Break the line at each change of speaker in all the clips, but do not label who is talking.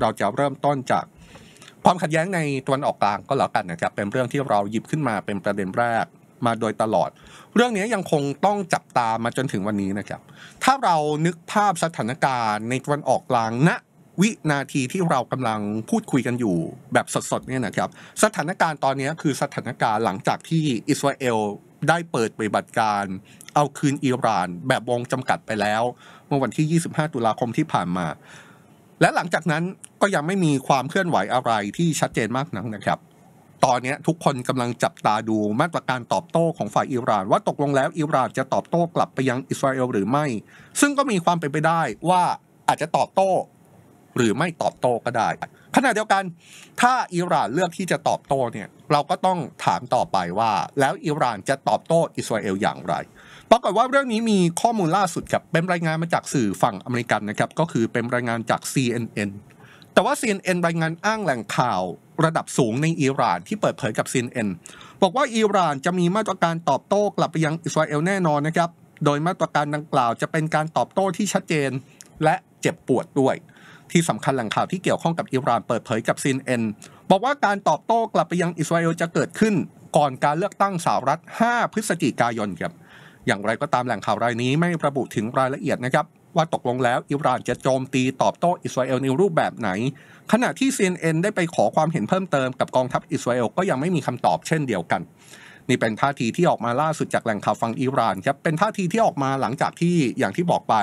เราจะเริ่มต้นจาก ความขัดแย้งในตะวันออกกลางก็แล้วกันนะครับเป็นเรื่องที่เราหยิบขึ้นมาเป็นประเด็นแรกมาโดยตลอด เรื่องนี้ยังคงต้องจับตามาจนถึงวันนี้นะครับถ้าเรานึกภาพสถานการณ์ในตะวันออกกลางณนะวินาทีที่เรากำลังพูดคุยกันอยู่แบบสดๆเนี่ยนะครับสถานการณ์ตอนนี้คือสถานการณ์หลังจากที่อิสราเอลได้เปิดปฏิบัติการ เอาคืนอิหร่าน แบบวงจำกัดไปแล้ว เมื่อวันที่ 25 ตุลาคมที่ผ่านมาและหลังจากนั้นก็ยังไม่มีความเคลื่อนไหวอะไรที่ชัดเจนมากนักนะครับ ตอนนี้ทุกคนกำลังจับตาดูมาตรการตอบโต้ของฝ่ายอิหร่าน ว่าตกลงแล้วอิหร่านจะตอบโต้กลับไปยังอิสราเอลหรือไม่ ซึ่งก็มีความเป็นไปได้ว่าอาจจะตอบโต้หรือไม่ตอบโต้ก็ได้ ขณะเดียวกันถ้าอิหร่านเลือกที่จะตอบโต้เนี่ยเราก็ต้องถามต่อไปว่า แล้วอิหร่านจะตอบโต้อิสราเอลอย่างไรปรากฏว่าเรื่องนี้มีข้อมูลล่าสุดครับเป็นรายงานมาจากสื่อฝั่งอเมริกันนะครับก็คือเป็นรายงานจาก CNN แต่ว่า CNN รายงานอ้างแหล่งข่าวระดับสูงในอิหร่านที่เปิดเผยกับ CNN บอกว่าอิหร่านจะมีมาตรการตอบโต้กลับไปยังอิสราเอลแน่นอนนะครับ โดยมาตรการดังกล่าวจะเป็นการตอบโต้ที่ชัดเจน และเจ็บปวดด้วย ที่สำคัญแหล่งข่าวที่เกี่ยวข้องกับอิหร่านเปิดเผยกับ CNN บอกว่าการตอบโต้กลับไปยังอิสราเอลจะเกิดขึ้นก่อนการเลือกตั้งสหรัฐ5 พฤศจิกายนครับอย่างไรก็ตามแหล่งข่าวรายนี้ไม่ระบุถึงรายละเอียดนะครับ ว่าตกลงแล้วอิหร่านจะโจมตีตอบโต้อิสราเอลในรูปแบบไหน ขณะที่ CNN ได้ไปขอความเห็นเพิ่มเติมกับกองทัพอิสราเอลก็ยังไม่มีคำตอบเช่นเดียวกัน นี่เป็นท่าทีที่ออกมาล่าสุดจากแหล่งข่าวฝั่งอิหร่านครับเป็นท่าทีที่ออกมาหลังจากที่อย่างที่บอกไป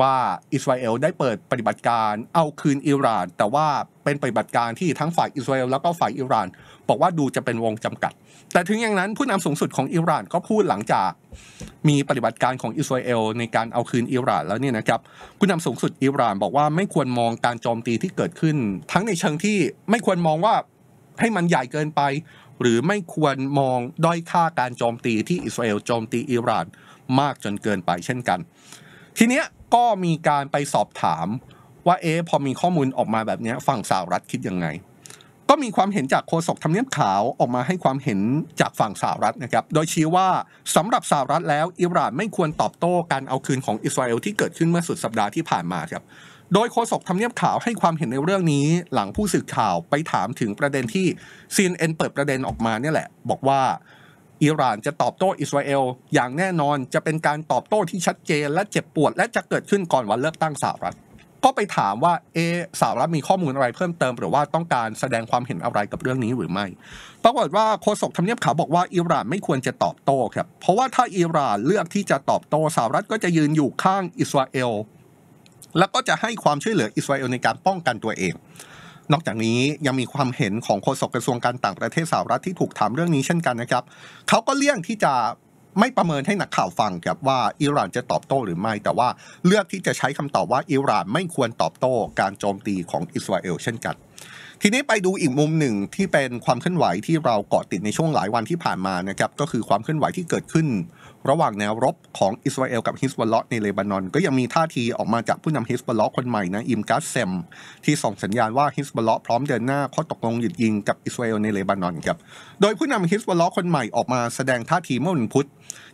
ว่าอิสราเอลได้เปิดปฏิบัติการเอาคืนอิหร่าน แต่ว่าเป็นปฏิบัติการที่ทั้งฝ่ายอิสราเอลแล้วก็ฝ่ายอิหร่าน บอกว่าดูจะเป็นวงจำกัด แต่ถึงอย่างนั้น ผู้นำสูงสุดของอิหร่านก็พูดหลังจากมีปฏิบัติการของอิสราเอลในการเอาคืนอิหร่านแล้วเนี่ยนะครับผู้นำสูงสุดอิหร่านบอกว่า ไม่ควรมองการโจมตีที่เกิดขึ้น ทั้งในเชิงที่ไม่ควรมองว่าให้มันใหญ่เกินไป หรือไม่ควรมองด้อยค่าการโจมตีที่อิสราเอลโจมตีอิหร่านมากจนเกินไปเช่นกัน ทีเนี้ยก็มีการไปสอบถามว่าเอ๊พอมีข้อมูลออกมาแบบนี้ฝั่งสหรัฐคิดยังไง ก็มีความเห็นจากโฆษกทำเนียบขาวออกมาให้ความเห็นจากฝั่งสหรัฐนะครับ โดยชี้ว่าสำหรับสหรัฐแล้วอิหร่านไม่ควรตอบโต้การเอาคืนของอิสราเอลที่เกิดขึ้นเมื่อสุดสัปดาห์ที่ผ่านมาครับ โดยโฆษกทำเนียบขาวให้ความเห็นในเรื่องนี้หลังผู้สื่อข่าวไปถามถึงประเด็นที่ CNN เปิดประเด็นออกมาเนี่ยแหละ บอกว่าอิหร่านจะตอบโต้อิสราเอลอย่างแน่นอนจะเป็นการตอบโต้ที่ชัดเจนและเจ็บปวด และจะเกิดขึ้นก่อนวันเลือกตั้งสหรัฐก็ไปถามว่าเอสาวรัฐมีข้อมูลอะไรเพิ่มเติมหรือว่าต้องการแสดงความเห็นอะไรกับเรื่องนี้หรือไม่ ปรากฏว่าโฆษกทำเนียบขาวบอกว่าอิหร่านไม่ควรจะตอบโต้ครับ เพราะว่าถ้าอิหร่านเลือกที่จะตอบโต้สหรัฐก็จะยืนอยู่ข้างอิสราเอลแล้วก็จะให้ความช่วยเหลืออิสราเอลในการป้องกันตัวเอง นอกจากนี้ยังมีความเห็นของโฆษกกระทรวงการต่างประเทศสหรัฐที่ถูกถามเรื่องนี้เช่นกันนะครับ เขาก็เลี่ยงที่จะไม่ประเมินให้นักข่าวฟังครับว่าอิหร่านจะตอบโต้หรือไม่ แต่ว่าเลือกที่จะใช้คำตอบว่าอิหร่านไม่ควรตอบโต้การโจมตีของอิสราเอลเช่นกัน ทีนี้ไปดูอีกมุมหนึ่งที่เป็นความเคลื่อนไหวที่เราเกาะติดในช่วงหลายวันที่ผ่านมานะครับก็คือความเคลื่อนไหวที่เกิดขึ้น ระหว่างแนวรบของอิสราเอลกับฮิสบอลเลาะในเลบานอน ก็ยังมีท่าทีออกมาจากผู้นำฮิสบอลเลาะคนใหม่นะอิมกัสเซมที่ส่งสัญญาณว่าฮิสบอลเลาะพร้อมเดินหน้าข้อตกลงหยุดยิงกับอิสราเอลในเลบานอนครับโดยผู้นำฮิสบอลเลาะคนใหม่ออกมาแสดงท่าทีเมื่อวันพุธ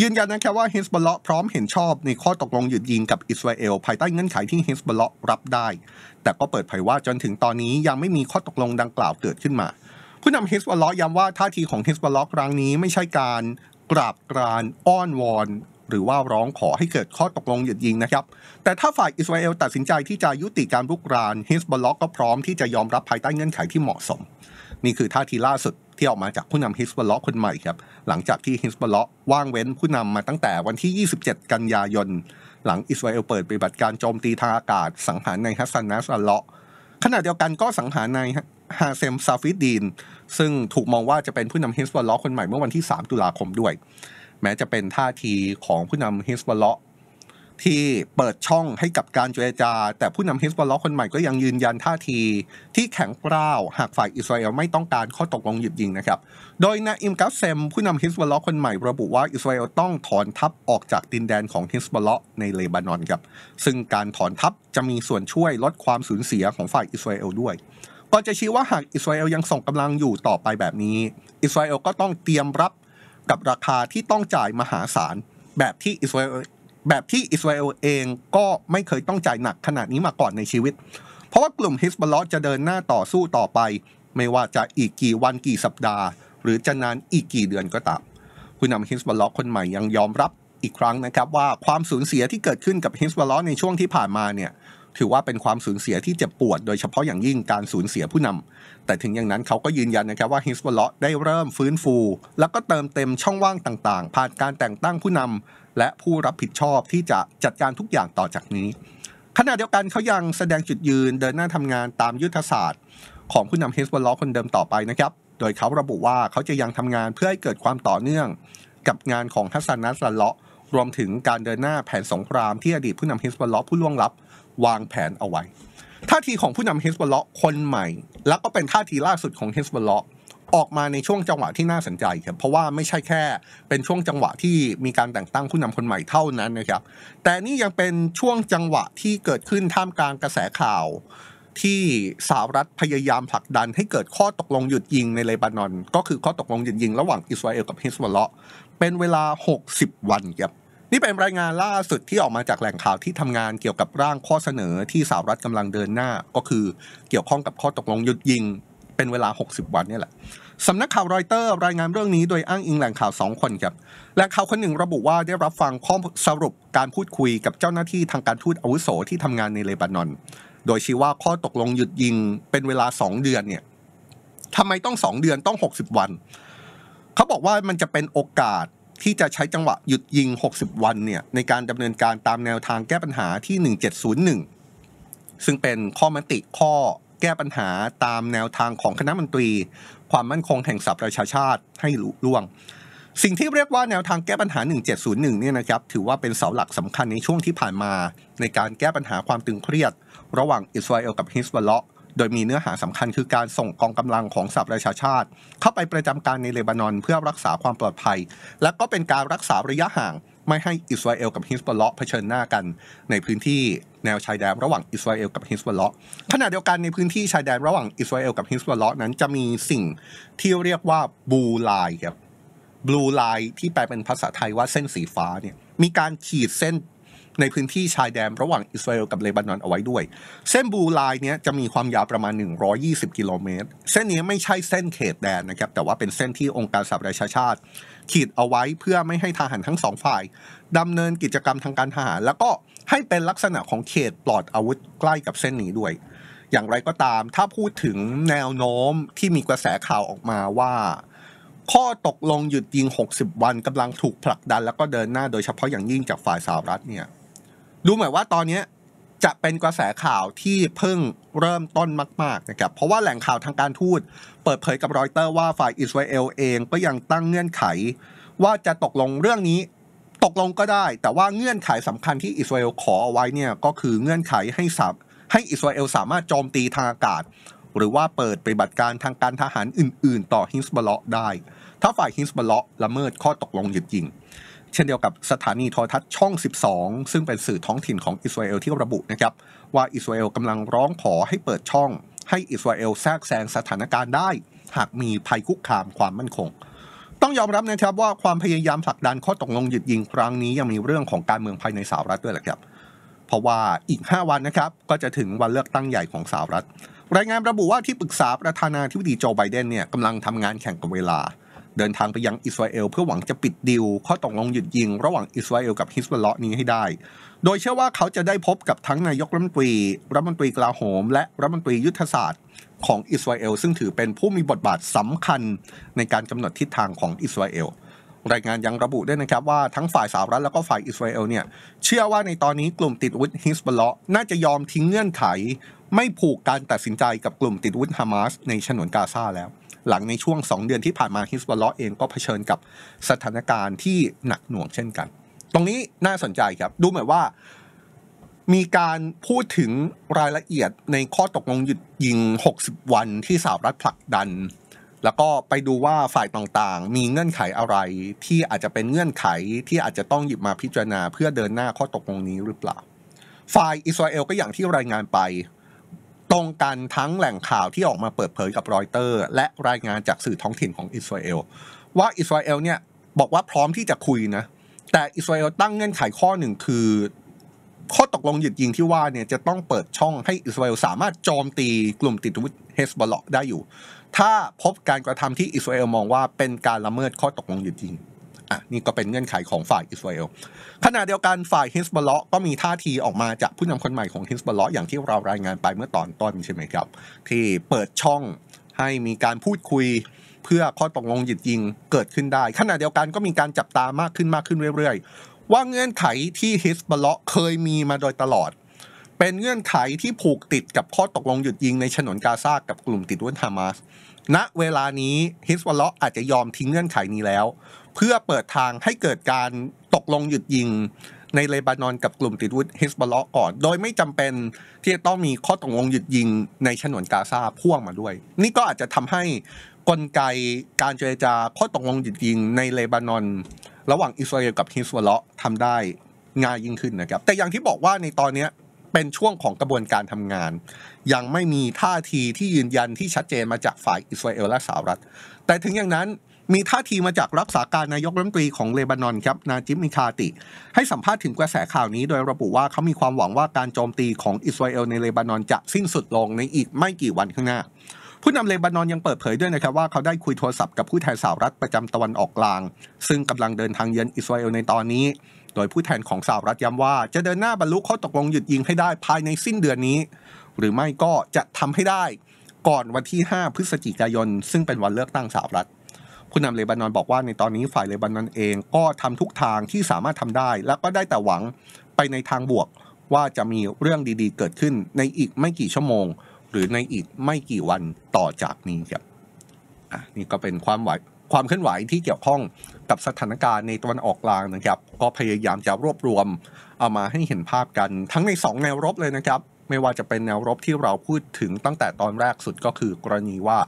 ยืนยันนะครับว่าฮิสบอลเลาะพร้อมเห็นชอบในข้อตกลงหยุดยิงกับอิสราเอลภายใต้เงื่อนไขที่ฮิสบอลเลาะรับได้ แต่ก็เปิดเผยว่าจนถึงตอนนี้ยังไม่มีข้อตกลงดังกล่าวเกิดขึ้นมา ผู้นำฮิสบอลเลาะย้ำว่าท่าทีของฮิสบอลเลาะครั้งนี้ไม่ใช่การกราบกรานอ้อนวอนหรือว่าร้องขอให้เกิดข้อตกลงหยุดยิงนะครับ แต่ถ้าฝ่ายอิสราเอลตัดสินใจที่จะยุติการรุกรานฮิสบอลลาะก็พร้อมที่จะยอมรับภายใต้เงื่อนไขที่เหมาะสมนี่คือท่าทีล่าสุดที่ออกมาจากผู้นำฮิสบอลล็อคนใหม่ครับ หลังจากที่ฮิสบอลล็อว่างเว้นผู้นำมาตั้งแต่วันที่ 27 กันยายนหลังอิสราเอลเปิดปฏิบัติการโจมตีทางอากาศ สังหารนายฮัสซันนัสอัลเลาะขณะเดียวกันก็สังหารนายฮาเซมซาฟิดดีน ซึ่งถูกมองว่าจะเป็นผู้นำฮิสบอลล็อคนใหม่เมื่อวันที่3ตุลาคมด้วย แม้จะเป็นท่าทีของผู้นำฮิสบอลล็อที่เปิดช่องให้กับการเจรจา แต่ผู้นำฮิสบอลล็อกคนใหม่ก็ยังยืนยันท่าที ที่แข็งกร้าว หากฝ่ายอิสราเอลไม่ต้องการข้อตกลงหยุดยิงนะครับโดยนาอิมกัสเซมผู้นำฮิสบอลล็อกคนใหม่ระบุว่าอิสราเอลต้องถอนทัพออกจากดินแดนของฮิสบอลล็อกในเลบานอนครับ ซึ่งการถอนทัพจะมีส่วนช่วยลดความสูญเสียของฝ่ายอิสราเอลด้วย ก็จะชี้ว่าหากอิสราเอลยังส่งกำลังอยู่ต่อไปแบบนี้ อิสราเอลก็ต้องเตรียมรับกับราคาที่ต้องจ่ายมหาศาลแบบที่อิสราเอลแบบที่อิสราเอลเองก็ไม่เคยต้องจ่ายหนักขนาดนี้มาก่อนในชีวิต เพราะว่ากลุ่มฮิสบอลจะเดินหน้าต่อสู้ต่อไป ไม่ว่าจะอีกกี่วันกี่สัปดาห์ หรือจะนานอีกกี่เดือนก็ตามผู้นำฮิสบอลคนใหม่ยังยอมรับอีกครั้งนะครับว่าความสูญเสียที่เกิดขึ้นกับฮิสบอลในช่วงที่ผ่านมาเนี่ยถือว่าเป็นความสูญเสียที่เจ็บปวดโดยเฉพาะอย่างยิ่งการสูญเสียผู้นำ แต่ถึงอย่างนั้นเขาก็ยืนยันนะครับว่าฮิสบอลได้เริ่มฟื้นฟู แล้วก็เติมเต็มช่องว่างต่าง ๆ ผ่านการแต่งตั้งผู้นำและผู้รับผิดชอบที่จะจัดการทุกอย่างต่อจากนี้ ขณะเดียวกันเขายังแสดงจุดยืนเดินหน้าทำงานตามยุทธศาสตร์ ของผู้นำเฮสบอลล์คนเดิมต่อไปนะครับ โดยเขาระบุว่าเขาจะยังทำงานเพื่อให้เกิดความต่อเนื่อง กับงานของฮัสซันนัสลัเลาะรวมถึงการเดินหน้าแผนสงครามที่อดีตผู้นำเฮสบอลล์ผู้ล่วงลับวางแผนเอาไว้ ท่าทีของผู้นำเฮสบอลล์คนใหม่ และก็เป็นท่าทีล่าสุดของเฮสบอลล์ออกมาในช่วงจังหวะที่น่าสนใจครับเพราะว่าไม่ใช่แค่เป็นช่วงจังหวะที่มีการแต่งตั้งผู้นำคนใหม่เท่านั้นนะครับแต่นี่ยังเป็นช่วงจังหวะที่เกิดขึ้นท่ามกลางกระแสข่าวที่สหรัฐพยายามผลักดันให้เกิดข้อตกลงหยุดยิงในเลบานอน ก็คือข้อตกลงหยุดยิง ระหว่างอิสราเอลกับฮิสบอลเลาะเป็นเวลา 60 วันครับนี่เป็นรายงานล่าสุดที่ออกมาจากแหล่งข่าวที่ทำงานเกี่ยวกับร่างข้อเสนอที่สหรัฐกำลังเดินหน้าก็คือเกี่ยวข้องกับข้อตกลงหยุดยิงเป็นเวลา 60 วันนี่แหละ สำนักข่าวรอยเตอร์รายงานเรื่องนี้โดยอ้างอิงแหล่งข่าว 2 คนครับ แหล่งข่าวคนหนึ่งระบุว่าได้รับฟังข้อสรุปการพูดคุยกับเจ้าหน้าที่ทางการทูตอาวุโส ที่ทำงานในเลบานอน โดยชี้ว่าข้อตกลงหยุดยิงเป็นเวลา 2 เดือนเนี่ยทำไมต้อง 2 เดือนต้อง 60 วัน เขาบอกว่ามันจะเป็นโอกาสที่จะใช้จังหวะหยุดยิง 60 วันเนี่ยในการดำเนินการตามแนวทางแก้ปัญหาที่ 1701 ซึ่งเป็นข้อมติข้อแก้ปัญหาตามแนวทางของคณะมนตรี ความมั่นคงแห่งสหประชาชาติให้ลุล่วง สิ่งที่เรียกว่าแนวทางแก้ปัญหา 1701เนี่ยนะครับ ถือว่าเป็นเสาหลักสำคัญในช่วงที่ผ่านมา ในการแก้ปัญหาความตึงเครียดระหว่างอิสราเอลกับฮิสบัลเลาะโดยมีเนื้อหาสำคัญคือการส่งกองกำลังของสหประชาชาติ เข้าไปประจำการในเลบานอน เพื่อรักษาความปลอดภัย และก็เป็นการรักษาระยะห่างไม่ให้อิสราเอลกับฮิสบอลเลาะเผชิญหน้ากันในพื้นที่แนวชายแดน ระหว่างอิสราเอลกับฮิสบอลเลาะขณะเดียวกันในพื้นที่ชายแดน ระหว่างอิสราเอลกับฮิสบอลเลาะนั้น จะมีสิ่งที่เรียกว่าบูไลครับบลูไลน์ที่แปลเป็นภาษาไทยว่าเส้นสีฟ้าเนี่ยมีการขีดเส้นในพื้นที่ชายแดนระหว่างอิสราเอลกับเลบานอนเอาไว้ด้วย เส้นบูไลเนี้ยจะมีความยาวประมาณ 120กิโลเมตรเส้นนี้ไม่ใช่เส้นเขตแดนนะครับแต่ว่าเป็นเส้นที่องค์การสหประชาชาติ ขีดเอาไว้เพื่อไม่ให้ทหารทั้งสองฝ่ายดำเนินกิจกรรมทางการทหาร แล้วก็ให้เป็นลักษณะของเขตปลอดอาวุธใกล้กับเส้นนี้ด้วย อย่างไรก็ตาม ถ้าพูดถึงแนวโน้มที่มีกระแสข่าวออกมาว่า ข้อตกลงหยุดยิง 60 วันกำลังถูกผลักดัน แล้วก็เดินหน้าโดยเฉพาะอย่างยิ่งจากฝ่ายสหรัฐเนี่ยดูเหมือนว่าตอนนี้จะเป็นกระแสข่าวที่เพิ่งเริ่มต้นมากๆนะครับเพราะว่าแหล่งข่าวทางการทูตเปิดเผยกับรอยเตอร์ว่าฝ่ายอิสราเอลเองก็ยังตั้งเงื่อนไข ว่าจะตกลงเรื่องนี้ ตกลงก็ได้ แต่ว่าเงื่อนไขสำคัญที่อิสราเอลขอเอาไว้เนี่ยก็คือเงื่อนไขให้สับให้อิสราเอลสามารถโจมตีทางอากาศ หรือว่าเปิดปฏิบัติการทางการทหารอื่นๆ ต่อฮิสบัลเลาะได้ ถ้าฝ่ายฮิสบัลเลาะละเมิดข้อตกลงหยงจริงเช่นเดียวกับสถานีโทรทัศน์ช่อง 12 ซึ่งเป็นสื่อท้องถิ่นของอิสราเอลที่ระบุนะครับว่าอิสราเอลกำลังร้องขอให้เปิดช่อง ให้อิสราเอลแทรกแซงสถานการณ์ได้ หากมีภัยคุกคามความมั่นคง ต้องยอมรับนะครับว่าความพยายามผลักดันข้อตกลงหยุดยิงครั้งนี้ยังมีเรื่องของการเมืองภายในสหรัฐด้วยแหละครับเพราะว่าอีก 5 วันนะครับก็จะถึงวันเลือกตั้งใหญ่ของสหรัฐรายงานระบุว่าที่ปรึกษาประธานาธิบดีโจไบเดนเนี่ยกำลังทำงานแข่งกับเวลาเดินทางไปยังอิสราเอลเพื่อหวังจะปิดดิวข้อตกลงหยุดยิงระหว่างอิสราเอลกับฮิสบอลเลาะนี้ให้ได้ โดยเชื่อว่าเขาจะได้พบกับทั้งนายกรัฐมนตรี รัฐมนตรีกลาโหม และรัฐมนตรียุทธศาสตร์ของอิสราเอลซึ่งถือเป็นผู้มีบทบาทสำคัญในการกำหนดทิศทางของอิสราเอลรายงานยังระบุด้วยนะครับว่า ทั้งฝ่ายสหรัฐแล้วก็ฝ่ายอิสราเอลเนี่ยเชื่อว่าในตอนนี้กลุ่มติดวุฒิฮิสบอลเลาะน่าจะยอมทิ้งเงื่อนไขไม่ผูกการตัดสินใจกับกลุ่มติดวุฒิฮามาสในฉนวนกาซาแล้วหลังในช่วง 2 เดือนที่ผ่านมาฮิสบอลล์เองก็เผชิญกับสถานการณ์ที่หนักหน่วงเช่นกัน ตรงนี้น่าสนใจครับดูเหมือนว่า มีการพูดถึงรายละเอียดในข้อตกลงหยุดยิง 60 วันที่สหรัฐผลักดัน แล้วก็ไปดูว่าฝ่ายต่างๆ มีเงื่อนไขอะไรที่อาจจะเป็นเงื่อนไขที่อาจจะต้องหยิบมาพิจารณาเพื่อเดินหน้าข้อตกลงนี้หรือเปล่าฝ่ายอิสราเอลก็อย่างที่รายงานไปตรงกันทั้งแหล่งข่าวที่ออกมาเปิดเผยกับรอยเตอร์ และรายงานจากสื่อท้องถิ่นของอิสราเอลว่าอิสราเอลเนี่ยบอกว่าพร้อมที่จะคุยนะแต่อิสราเอลตั้งเงื่อนไขข้อหนึ่งคือ ข้อตกลงหยุดยิงที่ว่าเนี่ยจะต้องเปิดช่องให้อิสราเอลสามารถโจมตีกลุ่มติดอาวุธเฮสบอลได้อยู่ ถ้าพบการกระทำที่อิสราเอลมองว่าเป็นการละเมิดข้อตกลงหยุดยิงอ่ะนี่ก็เป็นเงื่อนไขของฝ่ายอิสราเอลขณะเดียวกันฝ่ายฮิสบอลเลาะก็มีท่าทีออกมาจากผู้นำคนใหม่ของฮิสบอลเลาะอย่างที่เรารายงานไปเมื่อตอนต้นใช่ไหมครับ ที่เปิดช่องให้มีการพูดคุย เพื่อข้อตกลงหยุดยิงเกิดขึ้นได้ขณะเดียวกันก็มีการจับตามากขึ้นมากขึ้นเรื่อยๆว่าเงื่อนไขที่ฮิสบอลเลาะเคยมีมาโดยตลอด เป็นเงื่อนไขที่ผูกติดกับข้อตกลงหยุดยิง ในฉนนกาซากับกลุ่มติดวุนฮามาสณเวลานี้ฮิสวอลล์อาจจะยอมทิ้งเงื่อนไขนี้แล้ว เพื่อเปิดทางให้เกิดการตกลงหยุดยิงในเลบานอนกับกลุ่มติดวุฒิฮิสบอลลก่อน โดยไม่จำเป็นที่จะต้องมีข้อตกลงหยุดยิงในฉนวนกาซาพ่วงมาด้วย นี่ก็อาจจะทำให้กลไกการเจรจาข้อตกลงหยุดยิงในเลบานอนระหว่างอิสราเอลกับฮิสบอลลทำได้ง่ายยิ่งขึ้นนะครับ แต่อย่างที่บอกว่าในตอนนี้เป็นช่วงของกระบวนการทำงาน ยังไม่มีท่าทีที่ยืนยันที่ชัดเจนมาจากฝ่ายอิสราเอลและสหรัฐแต่ถึงอย่างนั้นมีท่าทีมาจากรักษาการนายกรัฐมนตรีของเลบานอนครับนาจิมมิคาติ ให้สัมภาษณ์ถึงกระแสข่าวนี้ โดยระบุว่าเขามีความหวังว่าการโจมตีของอิสราเอลในเลบานอนจะสิ้นสุดลงในอีกไม่กี่วันข้างหน้าผู้นำเลบานอนยังเปิดเผยด้วยนะครับ ว่าเขาได้คุยโทรศัพท์กับผู้แทนสหรัฐประจำตะวันออกกลาง ซึ่งกำลังเดินทางเยือนอิสราเอลในตอนนี้โดยผู้แทนของสหรัฐย้ำว่าจะเดินหน้าบรรลุข้อตกลงหยุดยิงให้ได้ภายในสิ้นเดือนนี้ หรือไม่ก็จะทำให้ได้ ก่อนวันที่ 5 พฤศจิกายน ซึ่งเป็นวันเลือกตั้งสหรัฐผู้นำเลบานอนบอกว่าในตอนนี้ฝ่ายเลบานอนเองก็ทำทุกทางที่สามารถทำได้และก็ได้แต่หวังไปในทางบวกว่าจะมีเรื่องดีๆเกิดขึ้นในอีกไม่กี่ชั่วโมง หรือในอีกไม่กี่วันต่อจากนี้ครับนี่ก็เป็นความหวังความเคลื่อนไหวที่เกี่ยวข้องกับสถานการณ์ในตะวันออกกลางนะครับก็พยายามจะรวบรวมเอามาให้เห็นภาพกันทั้งใน2แนวรบเลยนะครับ ไม่ว่าจะเป็นแนวรบที่เราพูดถึงตั้งแต่ตอนแรกสุดก็คือกรณีว่า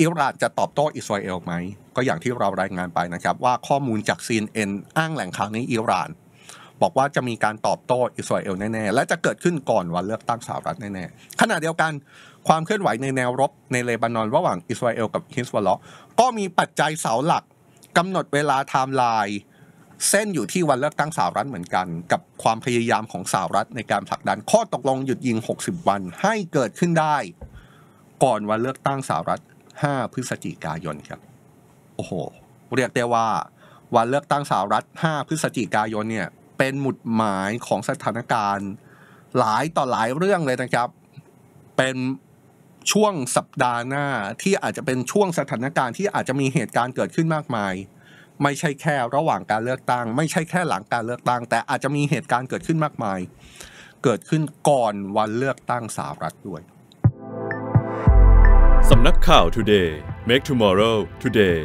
อิหร่านจะตอบโต้อิสราเอลไหม ก็อย่างที่เรารายงานไปนะครับ ว่าข้อมูลจาก CNN อ้างแหล่งข่าวในอิหร่าน บอกว่าจะมีการตอบโต้อิสราเอลแน่ๆและจะเกิดขึ้นก่อนวันเลือกตั้งสหรัฐแน่ๆขณะเดียวกันความเคลื่อนไหวในแนวรบในเลบานอนระหว่างอิสราเอลกับฮิสบอลลอก็มีปัจจัยเสาหลักกำหนดเวลาไทม์ไลน์เส้นอยู่ที่วันเลือกตั้งสหรัฐเหมือนกัน กับความพยายามของสหรัฐในการผลักดันข้อตกลงหยุดยิง 60 วันให้เกิดขึ้นได้ก่อนวันเลือกตั้งสหรัฐ 5 พฤศจิกายนครับโอ้โหเรียกได้ว่าวันเลือกตั้งสหรัฐ 5 พฤศจิกายนเนี่ยเป็นหมุดหมายของสถานการณ์หลายต่อหลายเรื่องเลยนะครับเป็นช่วงสัปดาห์หน้าที่อาจจะเป็นช่วงสถานการณ์ที่อาจจะมีเหตุการณ์เกิดขึ้นมากมาย ไม่ใช่แค่ระหว่างการเลือกตั้ง ไม่ใช่แค่หลังการเลือกตั้งแต่อาจจะมีเหตุการณ์เกิดขึ้นมากมาย เกิดขึ้นก่อนวันเลือกตั้งสารัฐด้วยสำนักข่าว Today Make Tomorrow Today